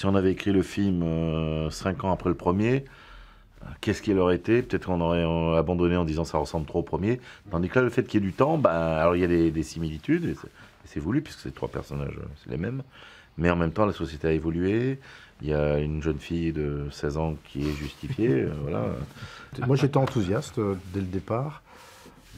si on avait écrit le film 5 euh, cinq ans après le premier, euh, qu'est-ce qu'il aurait été Peut-être qu'on aurait euh, abandonné en disant ça ressemble trop au premier. Tandis que là, le fait qu'il y ait du temps, bah, alors il y a des, similitudes, c'est voulu, puisque ces trois personnages, c'est les mêmes. Mais en même temps, la société a évolué. Il y a une jeune fille de 16 ans qui est justifiée. voilà. Moi, j'étais enthousiaste dès le départ.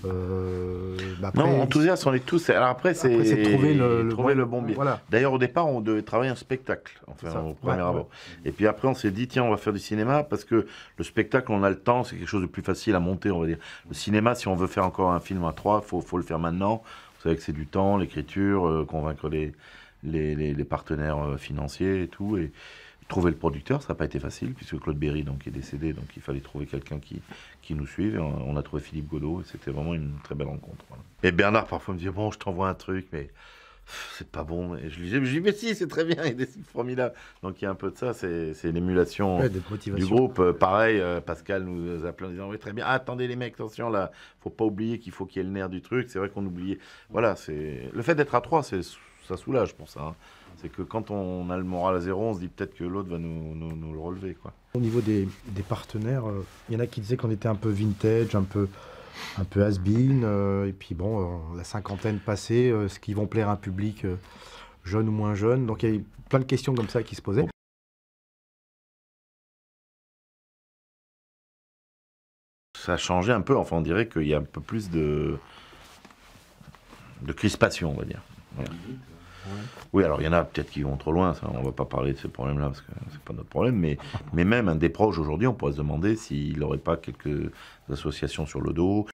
Euh, bah, non, enthousiaste, on est tous. Alors après, c'est trouver le, trouver bon, le bon biais. D'ailleurs, au départ, on devait travailler un spectacle, au premier abord. Et puis après, on s'est dit, tiens, on va faire du cinéma parce que le spectacle, on a le temps, c'est quelque chose de plus facile à monter, on va dire. Le cinéma, si on veut faire encore un film à trois, faut, faut le faire maintenant. Vous savez que c'est du temps, l'écriture, euh, convaincre les les, les, partenaires euh, financiers et tout. Et, Trouver le producteur, ça n'a pas été facile, puisque Claude Berry donc, est décédé, donc il fallait trouver quelqu'un qui, qui nous suive. on, a trouvé Philippe Godot, et c'était vraiment une très belle rencontre. Et Bernard, parfois, me dit Bon, je t'envoie un truc, mais c'est pas bon. Et je lui dis, mais si, c'est très bien, il est formidable !» Donc il y a un peu de ça, c'est l'émulation du groupe. Euh, pareil, euh, Pascal nous appelait en disant, oui, très bien, ah, attendez les mecs, attention là, il faut pas oublier qu'il faut qu'il y ait le nerf du truc. C'est vrai qu'on oubliait. Voilà, c'est le fait d'être à trois, ça soulage pour ça. Hein. C'est que quand on a le moral à zéro, on se dit peut-être que l'autre va nous, le relever. Quoi. Au niveau des, partenaires, euh, il y en a qui disaient qu'on était un peu vintage, un peu, un peu has-been. Euh, et puis bon, euh, la cinquantaine passée, ce qui vont plaire à un public jeune ou moins jeune. Donc il y a plein de questions comme ça qui se posaient. Ça a changé un peu. Enfin, on dirait qu'il y a un peu plus de, de crispation, on va dire. Oui, alors il y en a peut-être qui vont trop loin, on ne va pas parler de ce problème-là parce que c'est pas notre problème, mais, mais même un des proches aujourd'hui, on pourrait se demander s'il n'aurait pas quelques associations sur le dos.